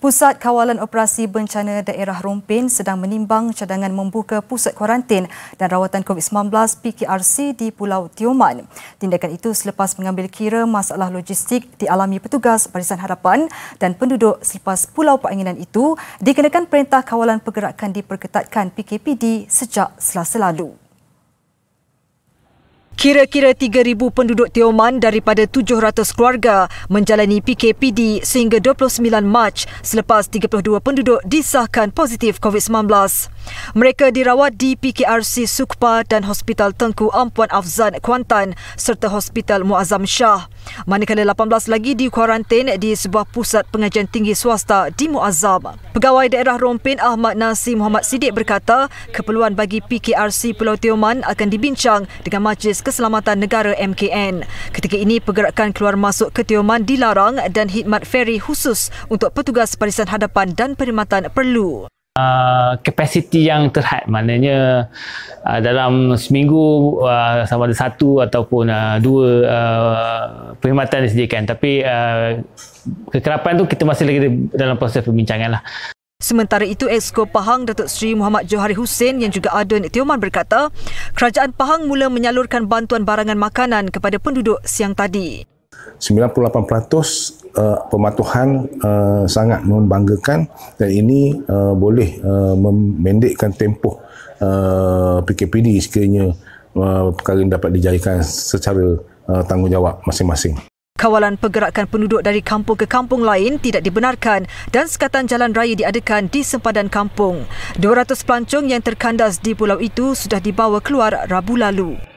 Pusat Kawalan Operasi Bencana Daerah Rumpin sedang menimbang cadangan membuka pusat kuarantin dan rawatan COVID-19 PKRC di Pulau Tioman. Tindakan itu selepas mengambil kira masalah logistik dialami petugas Barisan Harapan dan penduduk selepas Pulau Perenginan itu dikenakan Perintah Kawalan Pergerakan diperketatkan PKPD sejak selasa lalu. Kira-kira 3,000 penduduk Tioman daripada 700 keluarga menjalani PKPD sehingga 29 Mac selepas 32 penduduk disahkan positif COVID-19. Mereka dirawat di PKRC Sukpa dan Hospital Tengku Ampuan Afzan Kuantan serta Hospital Muazzam Shah manakala 18 lagi di dikuarantin di sebuah pusat pengajian tinggi swasta di Muazzam. Pegawai daerah Rompin Ahmad Nasi Muhammad Sidik berkata keperluan bagi PKRC Pulau Tioman akan dibincang dengan Majlis Keselamatan Negara MKN. Ketika ini pergerakan keluar masuk ke Tioman dilarang dan khidmat feri khusus untuk petugas parisan hadapan dan perkhidmatan perlu kapasiti uh, yang terhad maknanya uh, dalam seminggu uh, sama ada satu ataupun uh, dua uh, perkhidmatan disediakan tapi uh, kekerapan tu kita masih lagi dalam proses pembincangan lah. Sementara itu, Exco Pahang Datuk Seri Muhammad Johari Hussein yang juga adun Tioman berkata, kerajaan Pahang mula menyalurkan bantuan barangan makanan kepada penduduk siang tadi. 98% uh, eh, pematuhan uh, sangat membanggakan dan ini uh, boleh uh, memendekkan tempoh uh, PKPD sekiranya uh, perkara ini dapat dijayakan secara uh, tanggungjawab masing-masing. Kawalan pergerakan penduduk dari kampung ke kampung lain tidak dibenarkan dan sekatan jalan raya diadakan di sempadan kampung. 200 pelancong yang terkandas di pulau itu sudah dibawa keluar Rabu lalu.